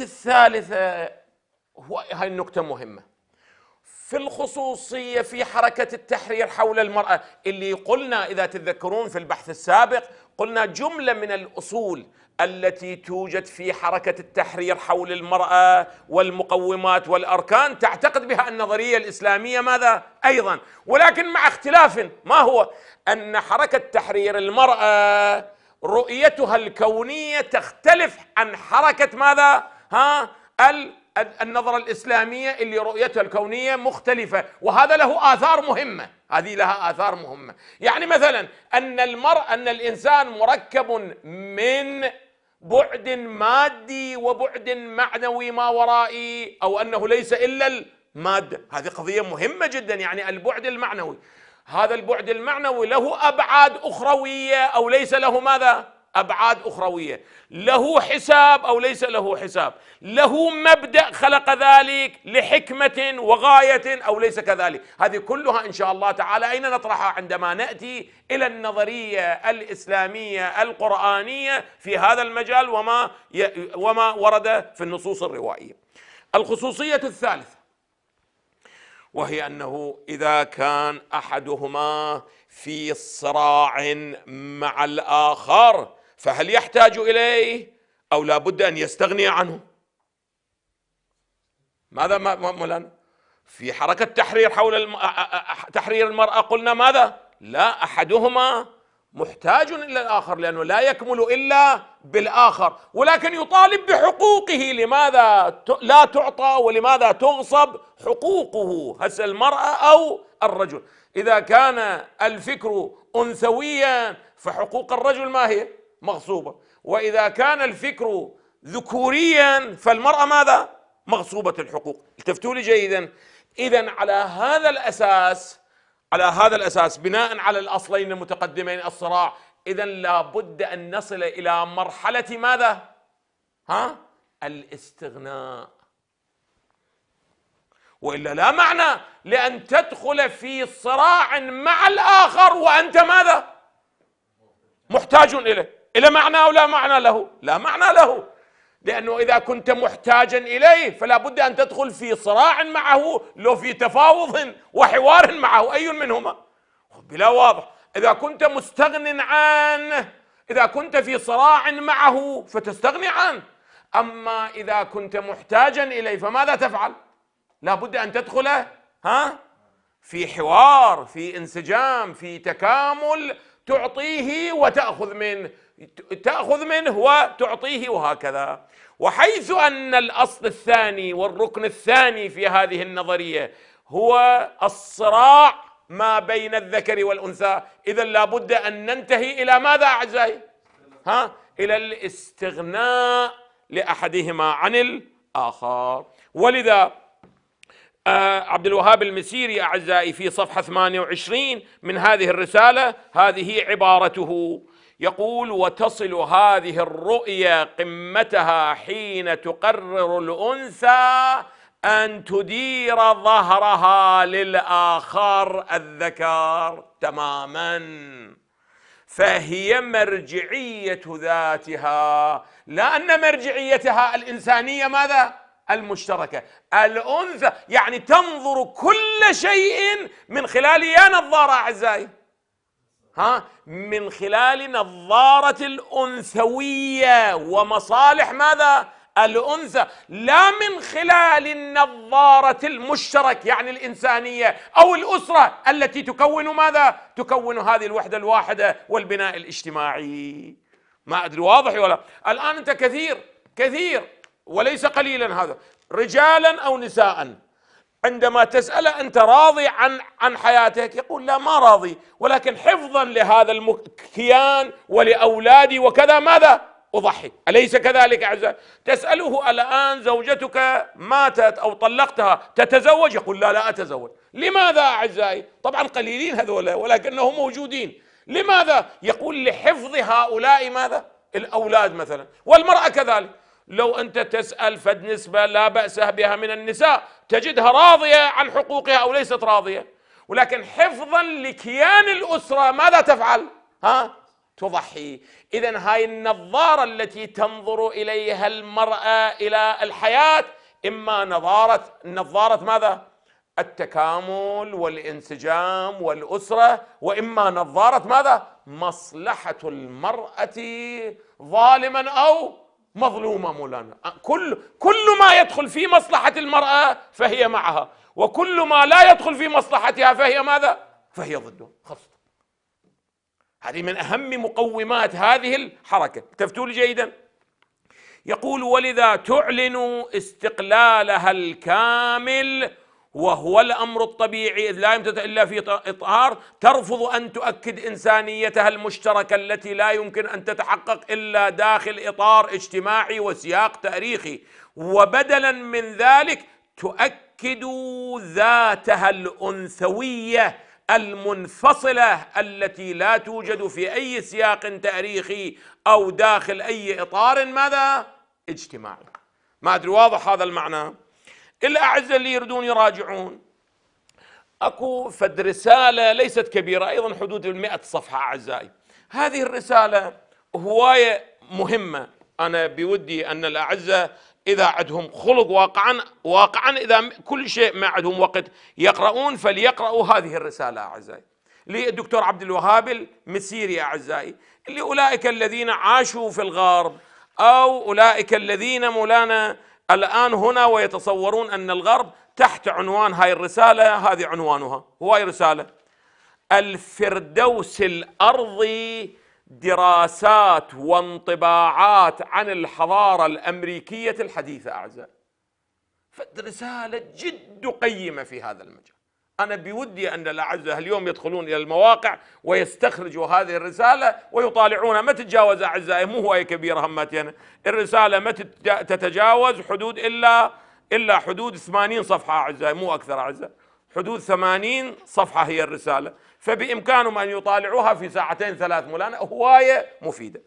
الثالثة هاي النقطة مهمة في الخصوصية في حركة التحرير حول المرأة اللي قلنا إذا تتذكرون في البحث السابق قلنا جملة من الأصول التي توجد في حركة التحرير حول المرأة والمقومات والأركان تعتقد بها النظرية الإسلامية ماذا؟ أيضا ولكن مع اختلاف ما هو؟ أن حركة تحرير المرأة رؤيتها الكونية تختلف عن حركة ماذا؟ ها ال النظرة الإسلامية اللي رؤيتها الكونية مختلفة وهذا له آثار مهمة هذه لها آثار مهمة يعني مثلا أن المرء أن الإنسان مركب من بعد مادي وبعد معنوي ما ورائي أو أنه ليس إلا المادة هذه قضية مهمة جدا يعني البعد المعنوي هذا البعد المعنوي له أبعاد أخروية أو ليس له ماذا ابعاد اخرويه له حساب او ليس له حساب له مبدا خلق ذلك لحكمه وغايه او ليس كذلك هذه كلها ان شاء الله تعالى اين نطرحها عندما ناتي الى النظريه الاسلاميه القرانيه في هذا المجال وما وما ورد في النصوص الروائيه الخصوصيه الثالثه وهي انه اذا كان احدهما في صراع مع الاخر فهل يحتاج إليه أو لا بد أن يستغني عنه ماذا مولانا في حركة تحرير حول الم... تحرير المرأة قلنا ماذا لا أحدهما محتاج إلى الآخر لأنه لا يكمل إلا بالآخر ولكن يطالب بحقوقه لماذا لا تعطى ولماذا تغصب حقوقه هل المرأة أو الرجل إذا كان الفكر أنثويا فحقوق الرجل ما هي مغصوبة وإذا كان الفكر ذكوريا فالمرأة ماذا؟ مغصوبة الحقوق التفتوا لي جيدا إذا على هذا الأساس على هذا الأساس بناء على الأصلين المتقدمين الصراع إذا لابد أن نصل إلى مرحلة ماذا؟ ها؟ الاستغناء والا لا معنى لان تدخل في صراع مع الاخر وانت ماذا محتاج اليه إلى معنى أو لا معنى له لا معنى له لأنه إذا كنت محتاجا إليه فلا بد أن تدخل في صراع معه لو في تفاوض وحوار معه أي منهما بلا واضح إذا كنت مستغن عنه إذا كنت في صراع معه فتستغني عنه أما إذا كنت محتاجا إليه فماذا تفعل لا بد أن تدخله ها في حوار في انسجام في تكامل تعطيه وتأخذ منه تأخذ منه وتعطيه وهكذا وحيث أن الأصل الثاني والركن الثاني في هذه النظرية هو الصراع ما بين الذكر والأنثى إذا لابد أن ننتهي إلى ماذا أعزائي ها إلى الاستغناء لأحدهما عن الآخر ولذا آه، عبد الوهاب المسيري اعزائي في صفحه 28 من هذه الرساله هذه عبارته يقول وتصل هذه الرؤيه قمتها حين تقرر الانثى ان تدير ظهرها للاخر الذكر تماما فهي مرجعيه ذاتها لا ان مرجعيتها الانسانيه ماذا المشتركة الأنثى يعني تنظر كل شيء من خلال يا نظارة أعزائي ها من خلال نظارة الأنثوية ومصالح ماذا الأنثى لا من خلال النظارة المشترك يعني الإنسانية أو الأسرة التي تكون ماذا تكون هذه الوحدة الواحدة والبناء الاجتماعي ما أدري واضح ولا الآن أنت كثير كثير وليس قليلا هذا رجالا أو نساء عندما تسأله أنت راضي عن عن حياتك يقول لا ما راضي ولكن حفظا لهذا الكيان ولأولادي وكذا ماذا أضحي أليس كذلك أعزائي تسأله الآن زوجتك ماتت أو طلقتها تتزوج يقول لا لا أتزوج لماذا أعزائي طبعا قليلين هذولا ولكنهم موجودين لماذا يقول لحفظ هؤلاء ماذا الأولاد مثلا والمرأة كذلك لو أنت تسأل فد نسبة لا بأس بها من النساء تجدها راضية عن حقوقها أو ليست راضية ولكن حفظا لكيان الأسرة ماذا تفعل؟ ها؟ تضحي إذا هاي النظارة التي تنظر إليها المرأة إلى الحياة إما نظارة نظارة ماذا؟ التكامل والانسجام والأسرة وإما نظارة ماذا؟ مصلحة المرأة ظالما أو مظلومة مولانا كل كل ما يدخل في مصلحة المرأة فهي معها وكل ما لا يدخل في مصلحتها فهي ماذا؟ فهي ضده خلصت هذه من أهم مقومات هذه الحركة التفتوا لي جيدا يقول ولذا تعلن استقلالها الكامل وهو الأمر الطبيعي إذ لا يمتد إلا في إطهار ترفض أن تؤكد إنسانيتها المشتركة التي لا يمكن أن تتحقق إلا داخل إطار اجتماعي وسياق تاريخي وبدلا من ذلك تؤكد ذاتها الأنثوية المنفصلة التي لا توجد في أي سياق تاريخي أو داخل أي إطار ماذا؟ اجتماعي ما أدري واضح هذا المعنى؟ الأعزة اللي يردون يراجعون أكو فد رسالة ليست كبيرة أيضا حدود المئة صفحة أعزائي هذه الرسالة هواية مهمة أنا بودي أن الأعزة إذا عندهم خلق واقعا واقعا إذا كل شيء ما عندهم وقت يقرؤون فليقرأوا هذه الرسالة أعزائي للدكتور عبد الوهاب المسيري أعزائي لأولئك الذين عاشوا في الغرب أو أولئك الذين مولانا الآن هنا ويتصورون أن الغرب تحت عنوان هاي الرسالة هذه عنوانها هواي رسالة الفردوس الأرضي دراسات وانطباعات عن الحضارة الأمريكية الحديثة أعزائي فالرسالة جد قيمة في هذا المجال أنا بودي أن الأعزة اليوم يدخلون إلى المواقع ويستخرجوا هذه الرسالة ويطالعونها ما تتجاوز أعزائي مو هواية كبيرة همتين الرسالة ما تتجاوز حدود إلا إلا حدود 80 صفحة أعزائي مو أكثر أعزائي حدود 80 صفحة هي الرسالة فبإمكانهم أن يطالعوها في ساعتين ثلاث مولانا هواية مفيدة